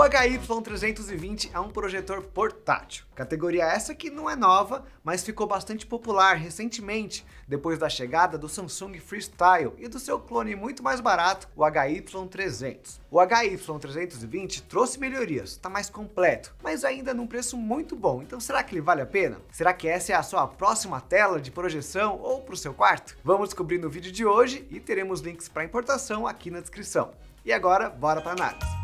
O HY320 é um projetor portátil, categoria essa que não é nova, mas ficou bastante popular recentemente, depois da chegada do Samsung Freestyle e do seu clone muito mais barato, o HY300. O HY320 trouxe melhorias, está mais completo, mas ainda num preço muito bom, então será que ele vale a pena? Será que essa é a sua próxima tela de projeção ou para o seu quarto? Vamos descobrir no vídeo de hoje e teremos links para importação aqui na descrição. E agora, bora para análise.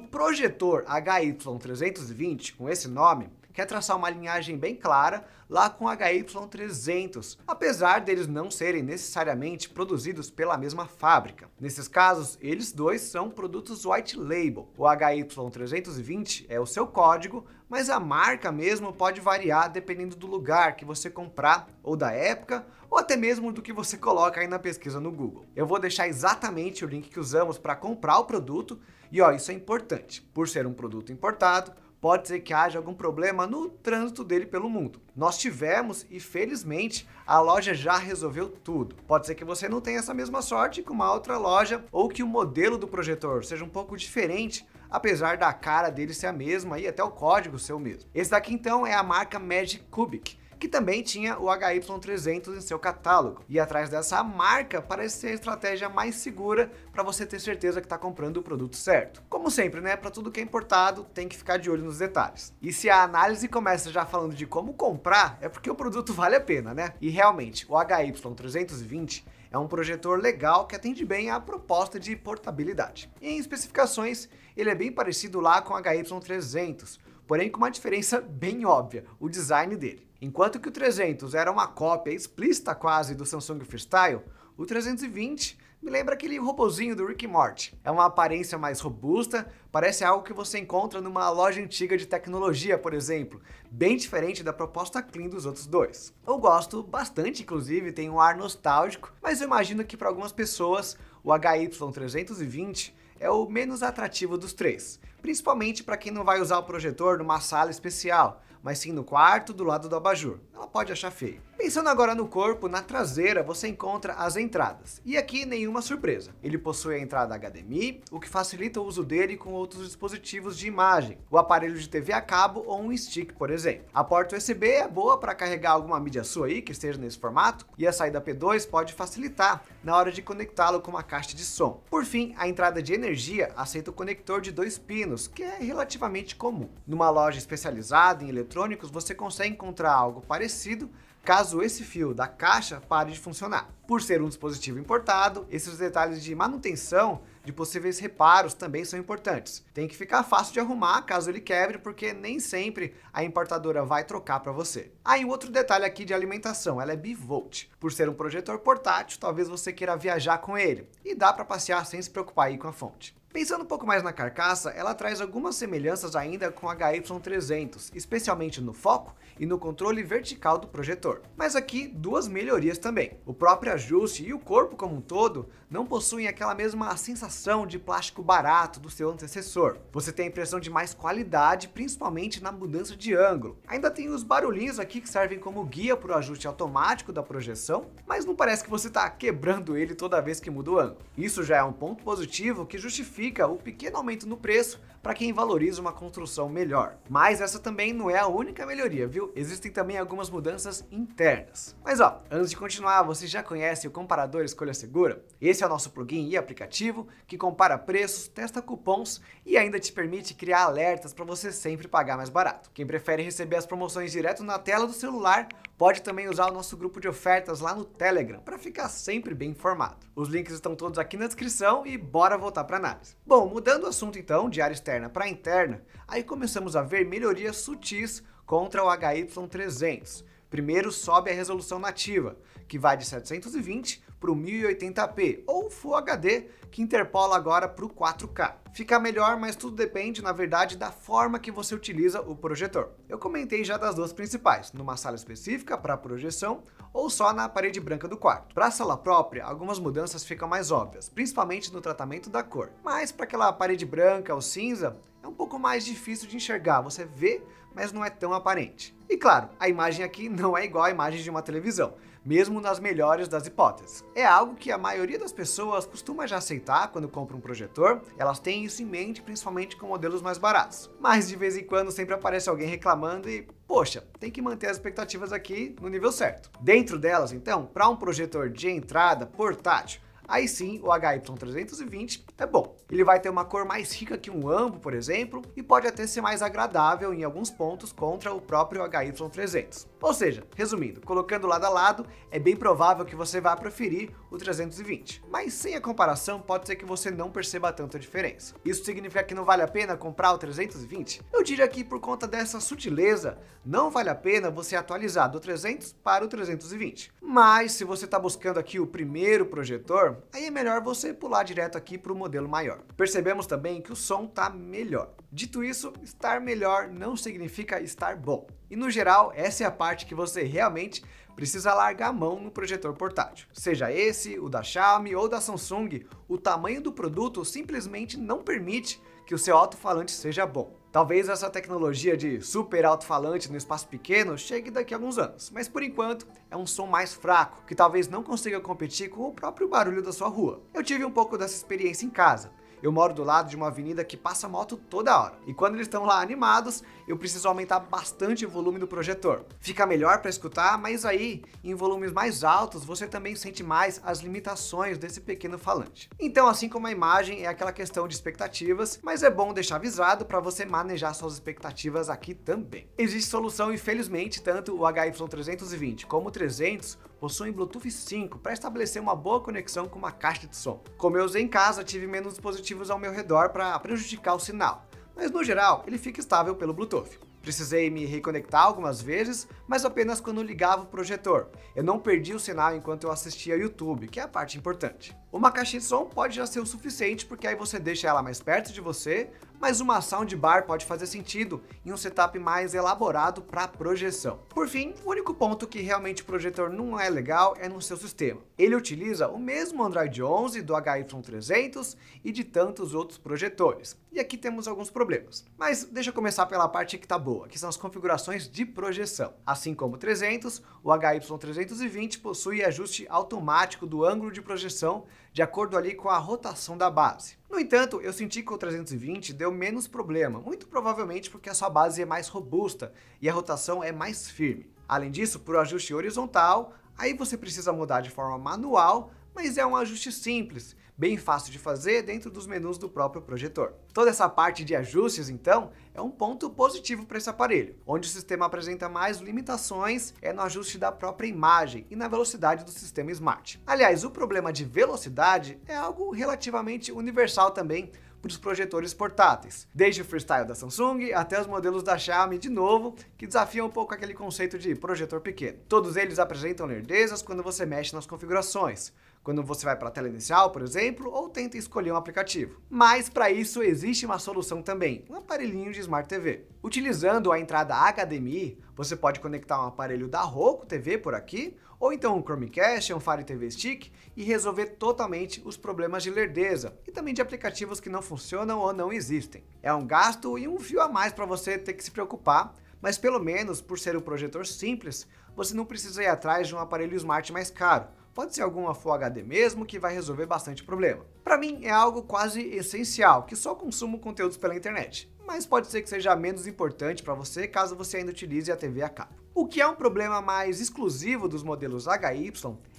projetor HY320, com esse nome, quer traçar uma linhagem bem clara lá com HY300, apesar deles não serem necessariamente produzidos pela mesma fábrica. Nesses casos, eles dois são produtos white label. O HY320 é o seu código, mas a marca mesmo pode variar dependendo do lugar que você comprar ou da época ou até mesmo do que você coloca aí na pesquisa no Google. Eu vou deixar exatamente o link que usamos para comprar o produto e ó, isso é importante. Por ser um produto importado, pode ser que haja algum problema no trânsito dele pelo mundo. Nós tivemos e felizmente a loja já resolveu tudo. Pode ser que você não tenha essa mesma sorte com uma outra loja ou que o modelo do projetor seja um pouco diferente, apesar da cara dele ser a mesma e até o código ser o mesmo. Esse daqui então é a marca Magic Cubic que também tinha o HY300 em seu catálogo. E atrás dessa marca parece ser a estratégia mais segura para você ter certeza que está comprando o produto certo. Como sempre, né? Para tudo que é importado, tem que ficar de olho nos detalhes. E se a análise começa já falando de como comprar, é porque o produto vale a pena, né? E realmente, o HY320 é um projetor legal que atende bem à proposta de portabilidade. E em especificações, ele é bem parecido lá com o HY300, porém com uma diferença bem óbvia, o design dele. Enquanto que o 300 era uma cópia explícita quase do Samsung Freestyle, o 320 me lembra aquele robozinho do Rick Morty. É uma aparência mais robusta, parece algo que você encontra numa loja antiga de tecnologia, por exemplo, bem diferente da proposta clean dos outros dois. Eu gosto bastante, inclusive, tem um ar nostálgico, mas eu imagino que para algumas pessoas o HY320 é o menos atrativo dos três principalmente para quem não vai usar o projetor numa sala especial, mas sim no quarto do lado do abajur. Ela pode achar feio. Pensando agora no corpo, na traseira você encontra as entradas. E aqui nenhuma surpresa. Ele possui a entrada HDMI, o que facilita o uso dele com outros dispositivos de imagem, o aparelho de TV a cabo ou um stick, por exemplo. A porta USB é boa para carregar alguma mídia sua aí que esteja nesse formato, e a saída P2 pode facilitar na hora de conectá-lo com uma caixa de som. Por fim, a entrada de energia aceita o conector de dois pinos menos, que é relativamente comum. Numa loja especializada em eletrônicos, você consegue encontrar algo parecido caso esse fio da caixa pare de funcionar. Por ser um dispositivo importado, esses detalhes de manutenção de possíveis reparos também são importantes. Tem que ficar fácil de arrumar caso ele quebre, porque nem sempre a importadora vai trocar para você. Aí ah, um outro detalhe aqui de alimentação, ela é bivolt. Por ser um projetor portátil, talvez você queira viajar com ele e dá para passear sem se preocupar aí com a fonte. Pensando um pouco mais na carcaça, ela traz algumas semelhanças ainda com a HY300, especialmente no foco e no controle vertical do projetor. Mas aqui duas melhorias também. O próprio ajuste e o corpo como um todo não possuem aquela mesma sensação de plástico barato do seu antecessor. Você tem a impressão de mais qualidade, principalmente na mudança de ângulo. Ainda tem os barulhinhos aqui que servem como guia para o ajuste automático da projeção, mas não parece que você está quebrando ele toda vez que muda o ângulo. Isso já é um ponto positivo que justifica justifica o pequeno aumento no preço para quem valoriza uma construção melhor. Mas essa também não é a única melhoria, viu? Existem também algumas mudanças internas. Mas ó, antes de continuar, você já conhece o comparador Escolha Segura? Esse é o nosso plugin e aplicativo que compara preços, testa cupons e ainda te permite criar alertas para você sempre pagar mais barato. Quem prefere receber as promoções direto na tela do celular Pode também usar o nosso grupo de ofertas lá no Telegram para ficar sempre bem informado. Os links estão todos aqui na descrição e bora voltar para análise. Bom, mudando o assunto então de área externa para interna, aí começamos a ver melhorias sutis contra o HY300 Primeiro sobe a resolução nativa, que vai de 720 para o 1080p ou Full HD, que interpola agora para o 4K. Fica melhor, mas tudo depende, na verdade, da forma que você utiliza o projetor. Eu comentei já das duas principais, numa sala específica para projeção ou só na parede branca do quarto. Para a sala própria, algumas mudanças ficam mais óbvias, principalmente no tratamento da cor. Mas para aquela parede branca ou cinza, é um pouco mais difícil de enxergar, você vê, mas não é tão aparente. E claro, a imagem aqui não é igual à imagem de uma televisão, mesmo nas melhores das hipóteses. É algo que a maioria das pessoas costuma já aceitar quando compra um projetor, elas têm isso em mente principalmente com modelos mais baratos. Mas de vez em quando sempre aparece alguém reclamando e, poxa, tem que manter as expectativas aqui no nível certo. Dentro delas, então, para um projetor de entrada portátil, aí sim o HY320 é bom. Ele vai ter uma cor mais rica que um ambo, por exemplo, e pode até ser mais agradável em alguns pontos contra o próprio HY300. Ou seja, resumindo, colocando lado a lado, é bem provável que você vá preferir o 320, mas sem a comparação pode ser que você não perceba tanta diferença. Isso significa que não vale a pena comprar o 320? Eu diria que por conta dessa sutileza, não vale a pena você atualizar do 300 para o 320. Mas se você está buscando aqui o primeiro projetor, Aí é melhor você pular direto aqui para o modelo maior. Percebemos também que o som está melhor. Dito isso, estar melhor não significa estar bom. E no geral, essa é a parte que você realmente precisa largar a mão no projetor portátil. Seja esse, o da Xiaomi ou da Samsung, o tamanho do produto simplesmente não permite que o seu alto-falante seja bom. Talvez essa tecnologia de super alto-falante no espaço pequeno chegue daqui a alguns anos, mas por enquanto é um som mais fraco, que talvez não consiga competir com o próprio barulho da sua rua. Eu tive um pouco dessa experiência em casa. Eu moro do lado de uma avenida que passa moto toda hora, e quando eles estão lá animados, eu preciso aumentar bastante o volume do projetor. Fica melhor para escutar, mas aí em volumes mais altos você também sente mais as limitações desse pequeno falante. Então, assim como a imagem é aquela questão de expectativas, mas é bom deixar avisado para você manejar suas expectativas aqui também. Existe solução, infelizmente, tanto o HY320 como o 300 possuem Bluetooth 5 para estabelecer uma boa conexão com uma caixa de som. Como eu usei em casa, tive menos dispositivos ao meu redor para prejudicar o sinal mas no geral ele fica estável pelo Bluetooth. Precisei me reconectar algumas vezes, mas apenas quando ligava o projetor. Eu não perdi o sinal enquanto eu assistia YouTube, que é a parte importante. Uma caixinha de som pode já ser o suficiente, porque aí você deixa ela mais perto de você, mas uma soundbar pode fazer sentido em um setup mais elaborado para projeção. Por fim, o único ponto que realmente o projetor não é legal é no seu sistema. Ele utiliza o mesmo Android 11 do HY300 e de tantos outros projetores. E aqui temos alguns problemas. Mas deixa eu começar pela parte que está boa, que são as configurações de projeção. Assim como o 300, o HY320 possui ajuste automático do ângulo de projeção de acordo ali com a rotação da base. No entanto, eu senti que o 320 deu menos problema, muito provavelmente porque a sua base é mais robusta e a rotação é mais firme. Além disso, por ajuste horizontal, aí você precisa mudar de forma manual, mas é um ajuste simples bem fácil de fazer dentro dos menus do próprio projetor. Toda essa parte de ajustes, então, é um ponto positivo para esse aparelho. Onde o sistema apresenta mais limitações é no ajuste da própria imagem e na velocidade do sistema Smart. Aliás, o problema de velocidade é algo relativamente universal também para os projetores portáteis, desde o freestyle da Samsung até os modelos da Xiaomi de novo, que desafiam um pouco aquele conceito de projetor pequeno. Todos eles apresentam lerdezas quando você mexe nas configurações, quando você vai para a tela inicial, por exemplo, ou tenta escolher um aplicativo. Mas para isso existe uma solução também, um aparelhinho de Smart TV. Utilizando a entrada HDMI, você pode conectar um aparelho da Roku TV por aqui, ou então um Chromecast, um Fire TV Stick e resolver totalmente os problemas de lerdeza e também de aplicativos que não funcionam ou não existem. É um gasto e um fio a mais para você ter que se preocupar, mas pelo menos por ser um projetor simples, você não precisa ir atrás de um aparelho smart mais caro pode ser alguma Full HD mesmo que vai resolver bastante problema. Para mim é algo quase essencial, que só consumo conteúdos pela internet, mas pode ser que seja menos importante para você caso você ainda utilize a TV a cabo. O que é um problema mais exclusivo dos modelos HY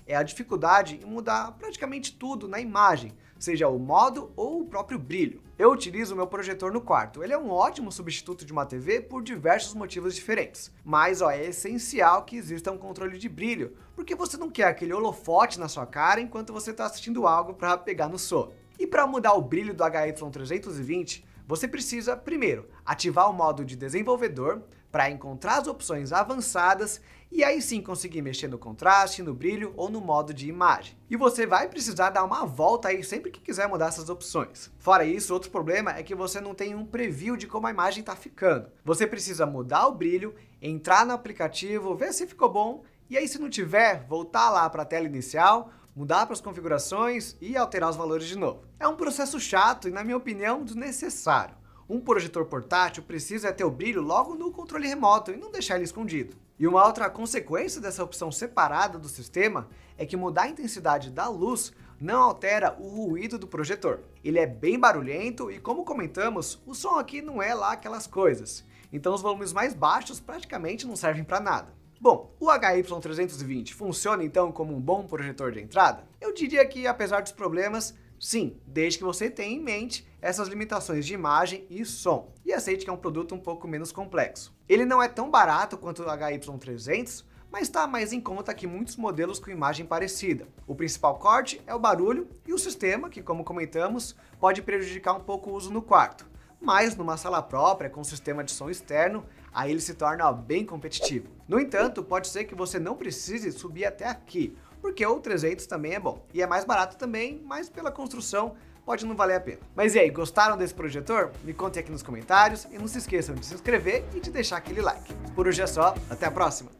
é a dificuldade em mudar praticamente tudo na imagem, seja o modo ou o próprio brilho. Eu utilizo meu projetor no quarto. Ele é um ótimo substituto de uma TV por diversos motivos diferentes. Mas ó, é essencial que exista um controle de brilho, porque você não quer aquele holofote na sua cara enquanto você está assistindo algo para pegar no sono. E para mudar o brilho do HY320, você precisa, primeiro, ativar o modo de desenvolvedor, para encontrar as opções avançadas e aí sim conseguir mexer no contraste, no brilho ou no modo de imagem. E você vai precisar dar uma volta aí sempre que quiser mudar essas opções. Fora isso, outro problema é que você não tem um preview de como a imagem está ficando. Você precisa mudar o brilho, entrar no aplicativo, ver se ficou bom e aí se não tiver, voltar lá para a tela inicial, mudar para as configurações e alterar os valores de novo. É um processo chato e na minha opinião desnecessário. Um projetor portátil precisa é ter o brilho logo no controle remoto e não deixar ele escondido. E uma outra consequência dessa opção separada do sistema é que mudar a intensidade da luz não altera o ruído do projetor. Ele é bem barulhento e, como comentamos, o som aqui não é lá aquelas coisas, então os volumes mais baixos praticamente não servem para nada. Bom, o HY320 funciona então como um bom projetor de entrada? Eu diria que, apesar dos problemas, sim, desde que você tenha em mente essas limitações de imagem e som, e aceite que é um produto um pouco menos complexo. Ele não é tão barato quanto o HY300, mas está mais em conta que muitos modelos com imagem parecida. O principal corte é o barulho e o sistema, que como comentamos, pode prejudicar um pouco o uso no quarto. Mas numa sala própria, com sistema de som externo, aí ele se torna bem competitivo. No entanto, pode ser que você não precise subir até aqui, porque o 300 também é bom. E é mais barato também, mas pela construção pode não valer a pena. Mas e aí, gostaram desse projetor? Me contem aqui nos comentários e não se esqueçam de se inscrever e de deixar aquele like. Por hoje é só, até a próxima!